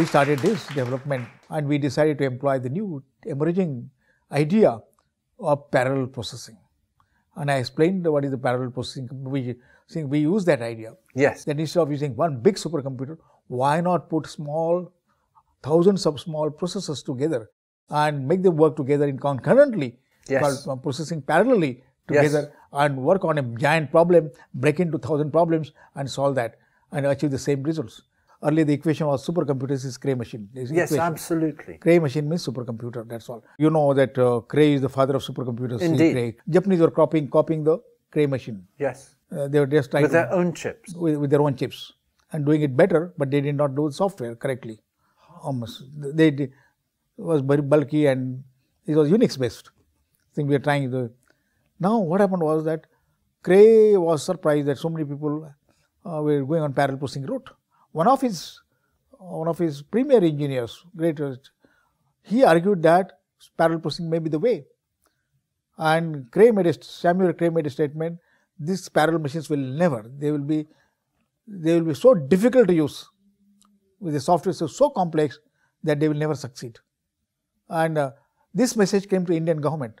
we started this development and we decided to employ the new emerging idea of parallel processing. And I explained what is the parallel processing. We, we use that idea. Yes. That instead of using one big supercomputer, why not put small, thousands of small processors together and make them work together in concurrently, yes. Uh, processing parallelly together yes. and work on a giant problem, break into thousand problems and solve that and achieve the same results. Earlier, the equation was supercomputers is Cray machine. yes, equation. absolutely. Cray machine means supercomputer, that's all. You know that uh, Cray is the father of supercomputers. Indeed. Cray. Japanese were copying, copying the Cray machine. Yes. Uh, they were just trying with their own chips. With, with, their own chips and doing it better, but they did not do the software correctly. Almost. They did, was very bulky and it was Unix based. I think we are trying to. Now, what happened was that Cray was surprised that so many people uh, were going on parallel processing route. One of his one of his premier engineers, greatest, uh, he argued that parallel processing may be the way. And Cray made a, Samuel Cray made a statement: these parallel machines will never, they will be, they will be so difficult to use. With the software so so complex that they will never succeed. And uh, this message came to Indian government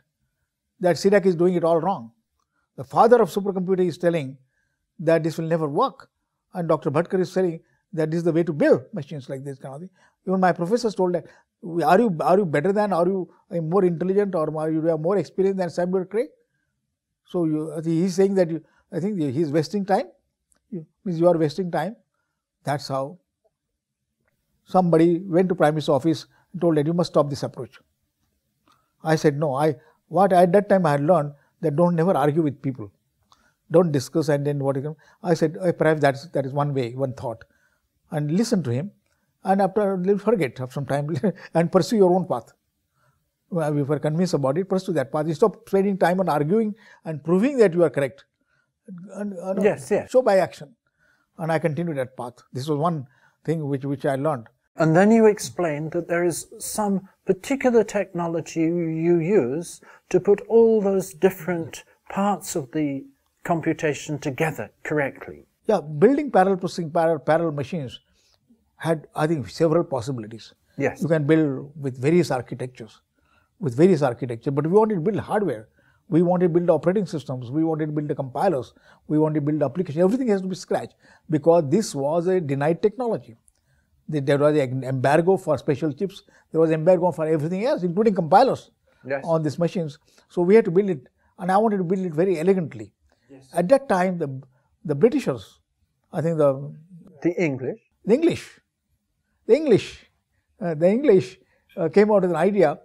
that Sirac is doing it all wrong. The father of supercomputing is telling that this will never work, and Dr. Bhatkar is saying that is the way to build machines like this kind of thing. Even my professors told that, are you are you better than, are you uh, more intelligent or are you have more experience than Samuel Craig? So you, uh, he is saying that you, I think he is wasting time, you, means you are wasting time. That's how somebody went to Prime Minister's office and told that you must stop this approach. I said no. I what at that time I had learned that don't never argue with people, don't discuss and then what. I said eh, perhaps that's that is one way, one thought and listen to him and after forget after some time and pursue your own path. if you are convinced about it, pursue that path. You stop spending time on arguing and proving that you are correct. And, yes, yes. Show by action. And I continued that path. This was one thing which, which I learned. And then you explained that there is some particular technology you use to put all those different parts of the computation together correctly. Yeah, building parallel processing, parallel, parallel machines had, I think, several possibilities. Yes. You can build with various architectures, with various architecture. But we wanted to build hardware. We wanted to build operating systems. We wanted to build the compilers. We wanted to build application. Everything has to be scratch because this was a denied technology. There was an embargo for special chips. There was embargo for everything else, including compilers yes. on these machines. So we had to build it, and I wanted to build it very elegantly. Yes. At that time, the the Britishers I think the the English the English the English uh, the English uh, came out with an idea,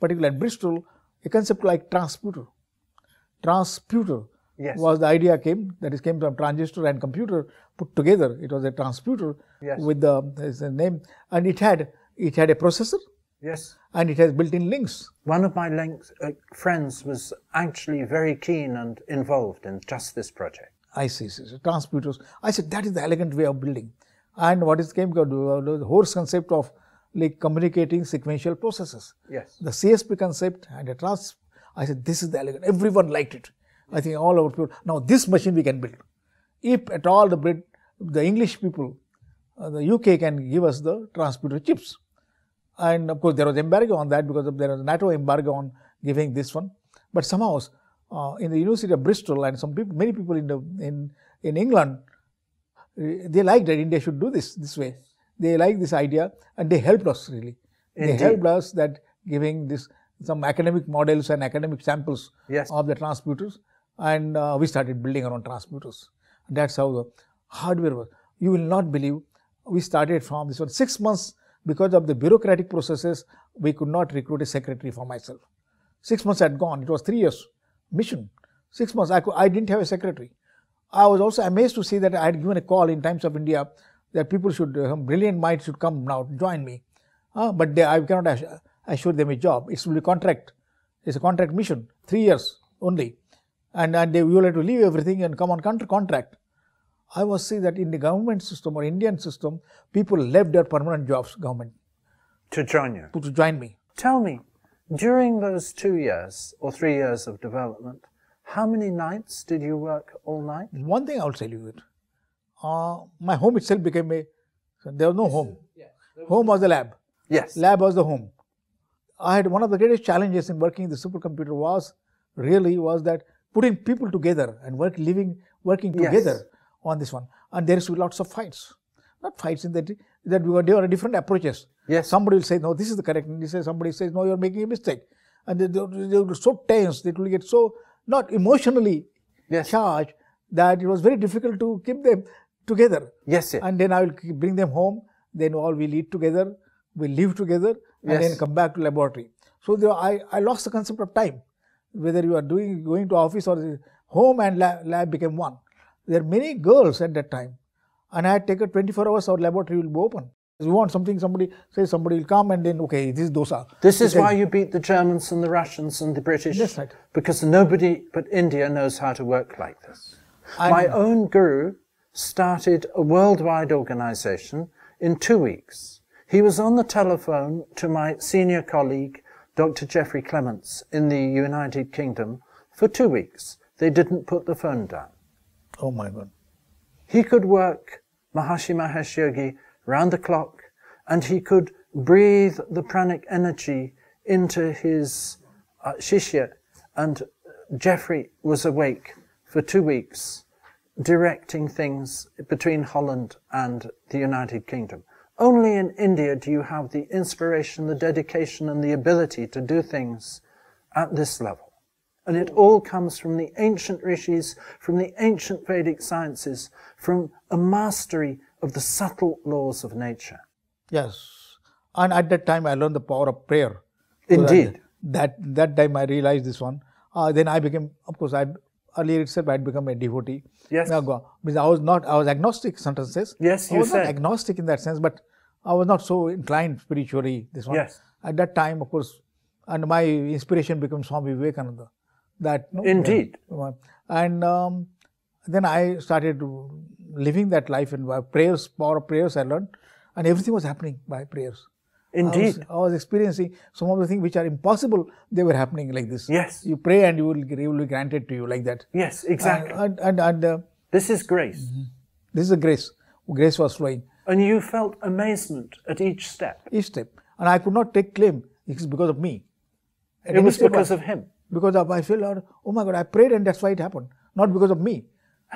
particularly at Bristol, a concept like transputer. Transputer yes. was the idea came that is came from transistor and computer put together. It was a transputer yes. with the name, and it had it had a processor. Yes. And it has built-in links. One of my links, uh, friends was actually very keen and involved in just this project. ICs, transmuters. I said, that is the elegant way of building. And what is came, the whole concept of like communicating sequential processes. Yes. The CSP concept and a trans, I said, this is the elegant. Everyone liked it. I think all our people, now this machine we can build. If at all the Brit, the English people, uh, the UK can give us the transmitter chips. And of course, there was embargo on that because there was NATO embargo on giving this one. But somehow, uh, in the University of Bristol and some people, many people in, the, in, in England, eh, they liked that India should do this this way. They liked this idea and they helped us really. Indeed. They helped us that giving this some academic models and academic samples yes. of the transmuters and uh, we started building our own transmuters. That's how the hardware was. You will not believe we started from this one. Six months because of the bureaucratic processes, we could not recruit a secretary for myself. Six months had gone. It was three years mission. Six months. I, I didn't have a secretary. I was also amazed to see that I had given a call in Times of India that people should, uh, brilliant minds should come now to join me. Uh, but they, I cannot assure, assure them a job. It will be contract. It's a contract mission, three years only. And, and they will have to leave everything and come on contra- contract. I was see that in the government system or Indian system, people left their permanent jobs, government. To join you? To, to join me. Tell me, during those two years or three years of development, how many nights did you work all night? One thing I'll tell you it. Uh, my home itself became a, there was no home. Yeah, home was the lab. Yes. Lab was the home. I had one of the greatest challenges in working in the supercomputer was really was that putting people together and work living working together yes. on this one. And there is lots of fights not fights in that that we were different approaches. Yes. Somebody will say, no, this is the correct. And say, somebody says, no, you're making a mistake. And they, they, were so tense, it will get so not emotionally yes. charged that it was very difficult to keep them together. Yes, And then I will bring them home. Then all we'll eat together, we'll live together, and yes. then come back to laboratory. So there, I, I lost the concept of time, whether you are doing going to office or home and lab, lab became one. There are many girls at that time and I take a 24 hours, our laboratory will be open. We want something, somebody say somebody will come and then, okay, this is dosa. This is why you beat the Germans and the Russians and the British. That's right. Because nobody but India knows how to work like this. i My own guru started a worldwide organization in two weeks. He was on the telephone to my senior colleague, Dr. Geoffrey Clements, in the United Kingdom for two weeks. They didn't put the phone down. Oh my God. He could work Mahashi Mahesh Yogi round the clock, and he could breathe the pranic energy into his uh, shishya. And Jeffrey was awake for two weeks, directing things between Holland and the United Kingdom. Only in India do you have the inspiration, the dedication, and the ability to do things at this level. And it all comes from the ancient rishis, from the ancient Vedic sciences, from a mastery of the subtle laws of nature. Yes. And at that time, I learned the power of prayer. Indeed. So that, that, that time, I realized this one. Uh, then I became, of course, I earlier itself I had become a devotee. Yes. I was not, I was agnostic, sometimes says. Yes, you I was said. not agnostic in that sense, but I was not so inclined spiritually. This one. Yes. At that time, of course, and my inspiration became Swami Vivekananda that. No? Indeed. Yeah. And um, then I started living that life in uh, prayers, power of prayers I learned, and everything was happening by prayers. Indeed. I was, I was, experiencing some of the things which are impossible, they were happening like this. Yes. You pray and you will, you will be granted to you like that. Yes, exactly. And, and, and uh, This is grace. Mm-hmm. This is a grace. Grace was flowing. And you felt amazement at each step. Each step. And I could not take claim. It's because of me. At it was because I, of him because of I feel, or, oh my God, I prayed and that's why it happened, not because of me.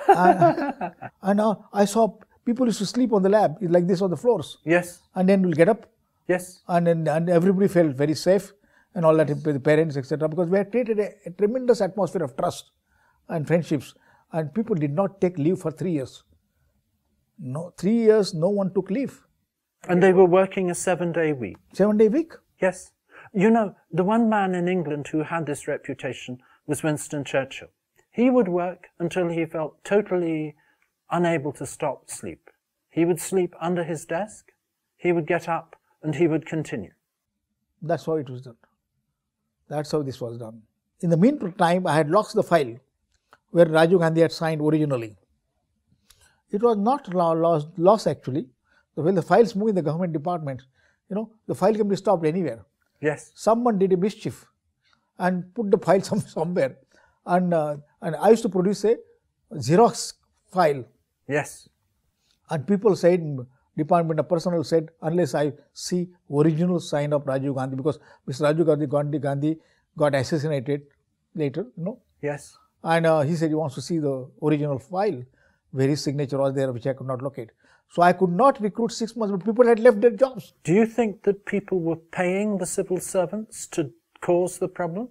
and, and uh, I saw people used to sleep on the lab, like this on the floors. Yes. And then we'll get up. Yes. And then and everybody felt very safe and all that, the parents, etc. Because we had created a, a, tremendous atmosphere of trust and friendships. And people did not take leave for three years. No, three years, no one took leave. And they were working a seven day week. Seven day week? Yes. You know, the one man in England who had this reputation was Winston Churchill. He would work until he felt totally unable to stop sleep. He would sleep under his desk, he would get up, and he would continue. That's how it was done. That's how this was done. In the meantime, I had lost the file where Raju Gandhi had signed originally. It was not lost, lost actually. When the files move in the government department, you know, the file can be stopped anywhere. Yes. Someone did a mischief and put the file some, somewhere. And, uh, and I used to produce a Xerox file. Yes. And people said, Department of Personnel said, unless I see original sign of Rajiv Gandhi, because Mr. Rajiv Gandhi, Gandhi, Gandhi got assassinated later, you know. Yes. And uh, he said he wants to see the original file where his signature was there, which I could not locate. So I could not recruit six months, but people had left their jobs. Do you think that people were paying the civil servants to cause the problem?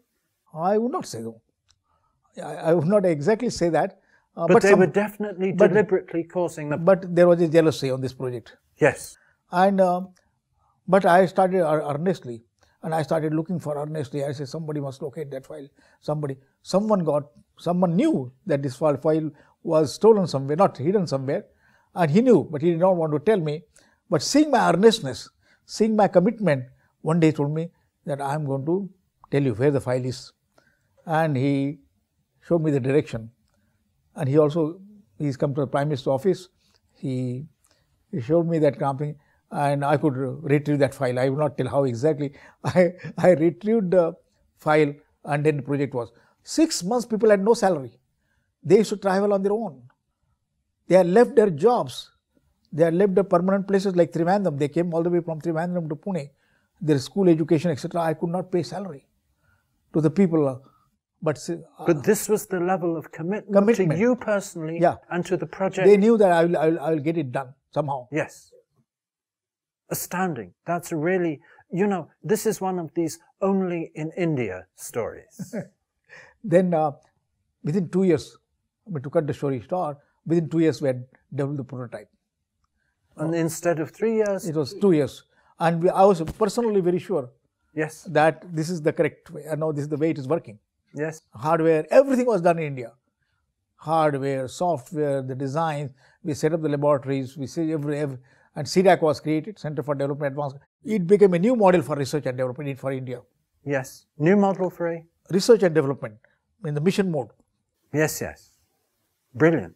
I would not say so. I, would not exactly say that. Uh, but, but, they some, were definitely but, deliberately causing the. But there was a jealousy on this project. Yes. And uh, but I started earnestly, and I started looking for earnestly. I said somebody must locate that file. Somebody, someone got, someone knew that this file was stolen somewhere, not hidden somewhere, and he knew, but he did not want to tell me. But seeing my earnestness, seeing my commitment, one day he told me that I am going to tell you where the file is. And he showed me the direction. And he also, he's come to the Prime Minister's office. He, he showed me that company and I could retrieve that file. I will not tell how exactly. I, I retrieved the file and then the project was. Six months people had no salary. They used to travel on their own. They have left their jobs. They have left their permanent places like Trivandrum. They came all the way from Trivandrum to Pune. Their school education, etc. I could not pay salary to the people. But, uh, but this was the level of commitment, commitment, to you personally yeah. and to the project. They knew that I will, I will, I will get it done somehow. Yes. Astounding. That's really, you know, this is one of these only in India stories. then uh, within two years, I mean, to cut the story short, within two years we had developed the prototype. And instead of three years? It was two years. And we, I was personally very sure yes. that this is the correct way. I know this is the way it is working. Yes. Hardware, everything was done in India. Hardware, software, the designs. We set up the laboratories. We see every, every and CDAC was created, Center for Development Advanced. It became a new model for research and development for India. Yes. New model for a? Research and development in the mission mode. Yes, yes. Brilliant.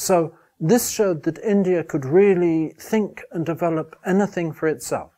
So this showed that India could really think and develop anything for itself.